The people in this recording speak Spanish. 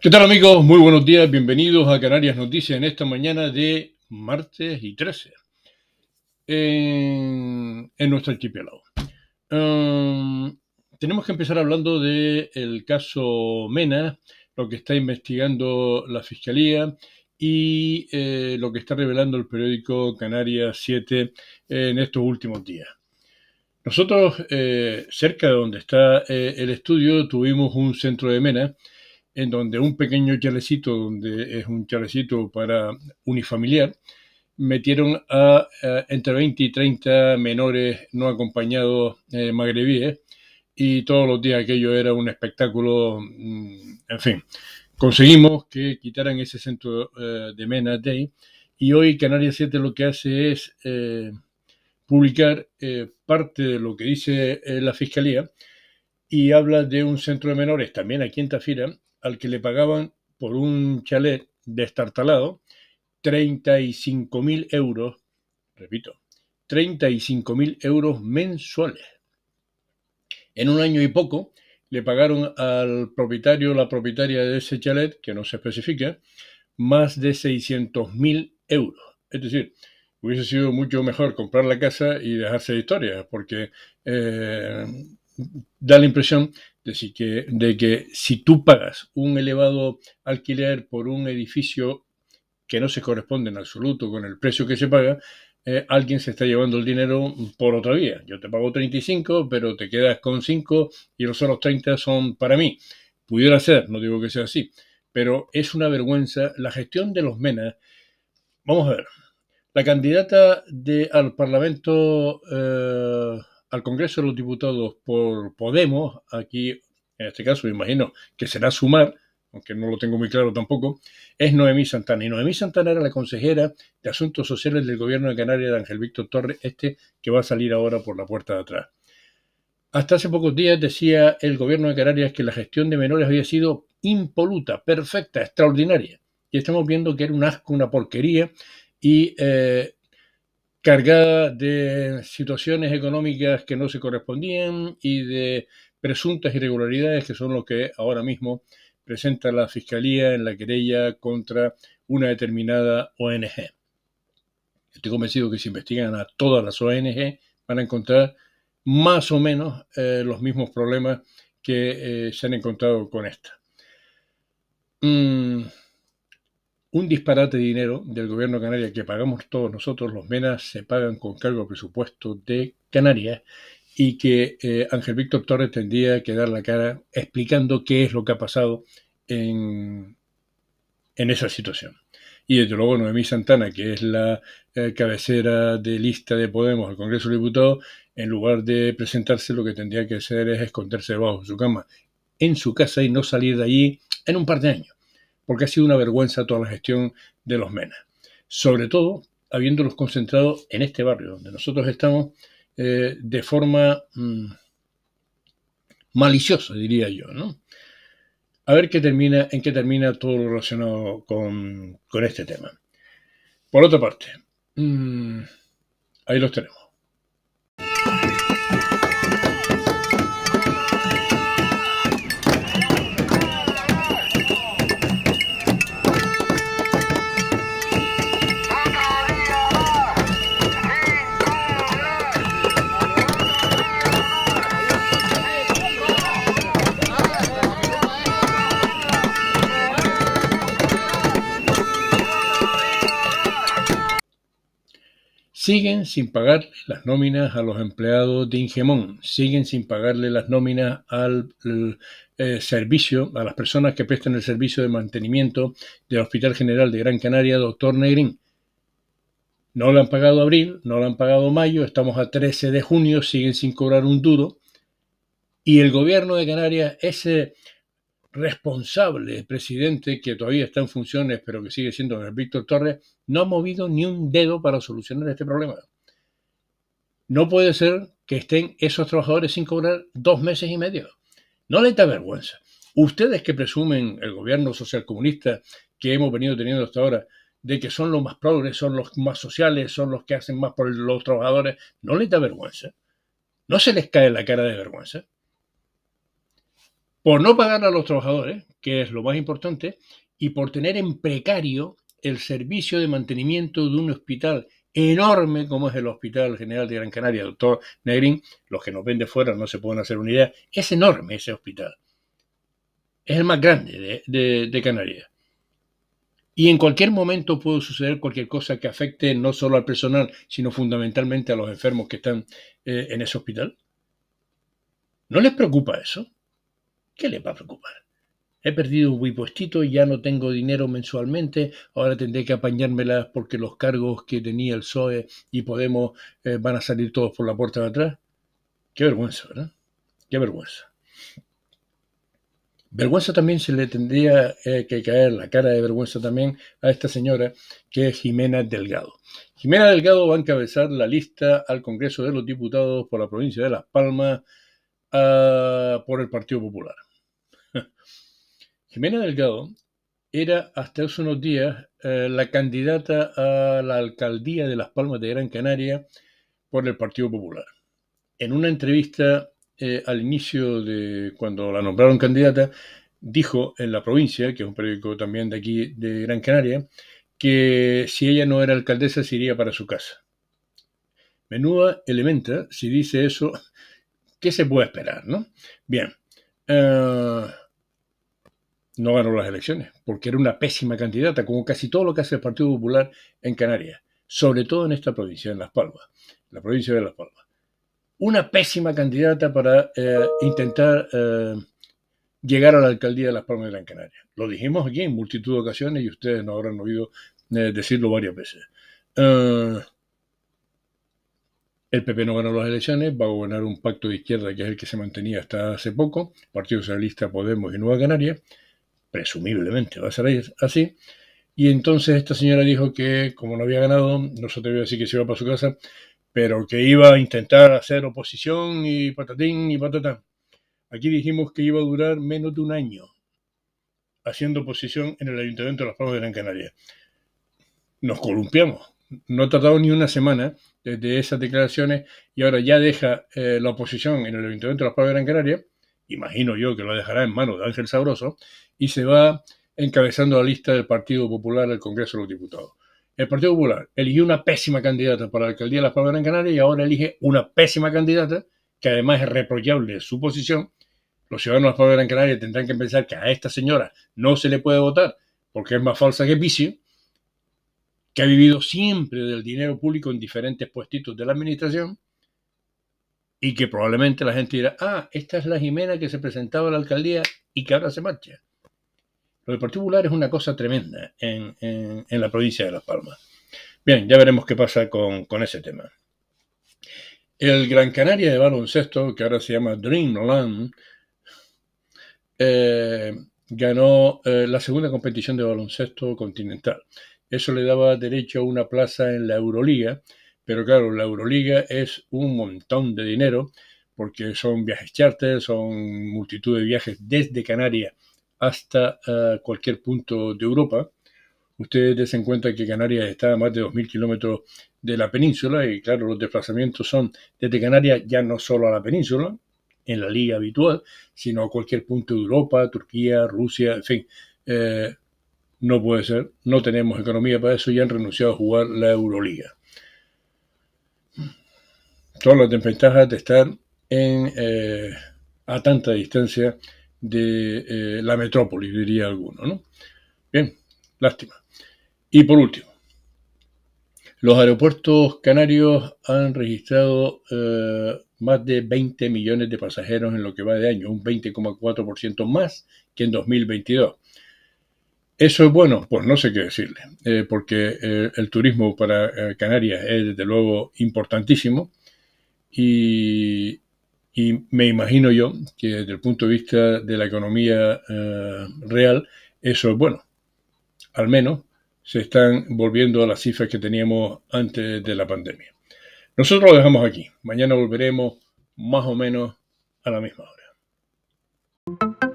¿Qué tal amigos? Muy buenos días, bienvenidos a Canarias Noticias en esta mañana de martes y 13 en, nuestro archipiélago. Eh, tenemos que empezar hablando del caso Mena, lo que está investigando la Fiscalía y eh, lo que está revelando el periódico Canarias 7 en estos últimos días. Nosotros, eh, cerca de donde está el estudio, tuvimos un centro de Mena en donde un pequeño chalecito, donde es un chalecito para unifamiliar, metieron a, entre 20 y 30 menores no acompañados eh, magrebíes y todos los días aquello era un espectáculo, mm, en fin. Conseguimos que quitaran ese centro eh, de Mena Day y hoy Canarias 7 lo que hace es eh, publicar parte de lo que dice la Fiscalía y habla de un centro de menores también aquí en Tafira al que le pagaban por un chalet destartalado 35.000 euros, repito, 35.000 euros mensuales. En un año y poco le pagaron al propietario o la propietaria de ese chalet, que no se especifica, más de 600.000 euros. Es decir, hubiese sido mucho mejor comprar la casa y dejarse de historias, porque eh, da la impresión que, de que si tú pagas un elevado alquiler por un edificio que no se corresponde en absoluto con el precio que se paga, eh, alguien se está llevando el dinero por otra vía. Yo te pago 35, pero te quedas con 5 y los otros 30 son para mí. Pudiera ser, no digo que sea así, pero es una vergüenza la gestión de los MENA. Vamos a ver, la candidata al Parlamento eh, al Congreso de los Diputados por Podemos, aquí en este caso me imagino que será Sumar, aunque no lo tengo muy claro tampoco, es Noemí Santana. Y Noemí Santana era la consejera de Asuntos Sociales del Gobierno de Canarias de Ángel Víctor Torres, este que va a salir ahora por la puerta de atrás. Hasta hace pocos días decía el Gobierno de Canarias que la gestión de menores había sido impoluta, perfecta, extraordinaria. Y estamos viendo que era un asco, una porquería, y eh, cargada de situaciones económicas que no se correspondían y de presuntas irregularidades que son lo que ahora mismo presenta la Fiscalía en la querella contra una determinada ONG. Estoy convencido que si investigan a todas las ONG van a encontrar más o menos eh, los mismos problemas que eh, se han encontrado con esta. Mm, un disparate de dinero del gobierno canario que pagamos todos nosotros, los menas se pagan con cargo presupuesto de Canarias y que eh, Ángel Víctor Torres tendría que dar la cara explicando qué es lo que ha pasado en, en esa situación. Y desde luego Noemí Santana, que es la eh, cabecera de lista de Podemos al Congreso de Diputados, en lugar de presentarse lo que tendría que hacer es esconderse debajo de su cama, en su casa y no salir de allí en un par de años porque ha sido una vergüenza toda la gestión de los MENA. Sobre todo habiéndolos concentrado en este barrio, donde nosotros estamos eh, de forma mm, maliciosa, diría yo, A ver qué termina, en qué termina todo lo relacionado con, este tema. Por otra parte, mm, ahí los tenemos. siguen sin pagar las nóminas a los empleados de Ingemón, siguen sin pagarle las nóminas al eh, eh, servicio, a las personas que prestan el servicio de mantenimiento del Hospital General de Gran Canaria, doctor Negrín. No le han pagado abril, no le han pagado mayo, estamos a 13 de junio, siguen sin cobrar un duro. Y el gobierno de Canarias, ese responsable, presidente que todavía está en funciones, pero que sigue siendo el Víctor Torres, no ha movido ni un dedo para solucionar este problema. No puede ser que estén esos trabajadores sin cobrar dos meses y medio. No les da vergüenza. Ustedes que presumen el gobierno socialcomunista que hemos venido teniendo hasta ahora, de que son los más progresos, son los más sociales, son los que hacen más por los trabajadores, no les da vergüenza. No se les cae la cara de vergüenza por no pagar a los trabajadores, que es lo más importante, y por tener en precario el servicio de mantenimiento de un hospital enorme como es el Hospital General de Gran Canaria, doctor Negrín, los que nos ven de fuera no se pueden hacer una idea, es enorme ese hospital. Es el más grande de, Canarias. Y en cualquier momento puede suceder cualquier cosa que afecte no solo al personal, sino fundamentalmente a los enfermos que están eh, en ese hospital. ¿No les preocupa eso? ¿Qué le va a preocupar? He perdido un buen y ya no tengo dinero mensualmente, ahora tendré que apañármelas porque los cargos que tenía el PSOE y Podemos eh, van a salir todos por la puerta de atrás. Qué vergüenza, ¿verdad? Qué vergüenza. Vergüenza también se le tendría eh, que caer, la cara de vergüenza también a esta señora, que es Jimena Delgado. Jimena Delgado va a encabezar la lista al Congreso de los Diputados por la provincia de Las Palmas ah, por el Partido Popular. Jimena Delgado era hasta hace unos días eh, la candidata a la alcaldía de Las Palmas de Gran Canaria por el Partido Popular. En una entrevista eh, al inicio de cuando la nombraron candidata, dijo en La Provincia, que es un periódico también de aquí de Gran Canaria, que si ella no era alcaldesa se iría para su casa. Menuda elementa, si dice eso, ¿qué se puede esperar, no? Bien, eh, no ganó las elecciones, porque era una pésima candidata, como casi todo lo que hace el Partido Popular en Canarias, sobre todo en esta provincia, en Las Palmas, la provincia de Las Palmas. Una pésima candidata para eh, intentar eh, llegar a la alcaldía de Las Palmas de Gran Canaria. Lo dijimos aquí en multitud de ocasiones y ustedes nos habrán oído decirlo varias veces. El PP no ganó las elecciones, va a gobernar un pacto de izquierda que es el que se mantenía hasta hace poco, Partido Socialista, Podemos y Nueva Canaria, presumiblemente va a ser así, y entonces esta señora dijo que como no había ganado, no se atrevió a decir que se iba para su casa, pero que iba a intentar hacer oposición y patatín y patatán. Aquí dijimos que iba a durar menos de un año haciendo oposición en el Ayuntamiento de Las Palmas de Gran Canaria. Nos columpiamos no ha tardado ni una semana desde esas declaraciones y ahora ya deja eh, la oposición en el Ayuntamiento de las Palmas de Gran Canaria, imagino yo que lo dejará en manos de Ángel Sabroso, y se va encabezando la lista del Partido Popular al Congreso de los Diputados. El Partido Popular eligió una pésima candidata para la alcaldía de las Palmas de Gran Canaria y ahora elige una pésima candidata, que además es reprochable su posición. Los ciudadanos de las Palmas de Gran Canaria tendrán que pensar que a esta señora no se le puede votar porque es más falsa que vicio que ha vivido siempre del dinero público en diferentes puestitos de la administración y que probablemente la gente dirá, ah, esta es la Jimena que se presentaba a la alcaldía y que ahora se marcha. Lo de es una cosa tremenda en, la provincia de Las Palmas. Bien, ya veremos qué pasa con, ese tema. El Gran Canaria de baloncesto, que ahora se llama Dreamland, eh, ganó eh, la segunda competición de baloncesto continental. Eso le daba derecho a una plaza en la Euroliga, pero claro, la Euroliga es un montón de dinero porque son viajes charter, son multitud de viajes desde Canarias hasta eh, cualquier punto de Europa. Ustedes en cuenta que Canarias está a más de 2.000 kilómetros de la península y claro, los desplazamientos son desde Canarias ya no solo a la península, en la liga habitual, sino a cualquier punto de Europa, Turquía, Rusia, en fin. Eh, no puede ser, no tenemos economía para eso y han renunciado a jugar la Euroliga. Todas las desventajas de estar en, eh, a tanta distancia de eh, la metrópoli, diría alguno. ¿no? Bien, lástima. Y por último, los aeropuertos canarios han registrado eh, más de 20 millones de pasajeros en lo que va de año, un 20,4% más que en 2022. ¿Eso es bueno? Pues no sé qué decirle, eh, porque eh, el turismo para eh, Canarias es desde luego importantísimo y, y, me imagino yo que desde el punto de vista de la economía real eso es bueno. Al menos se están volviendo a las cifras que teníamos antes de la pandemia. Nosotros lo dejamos aquí. Mañana volveremos más o menos a la misma hora.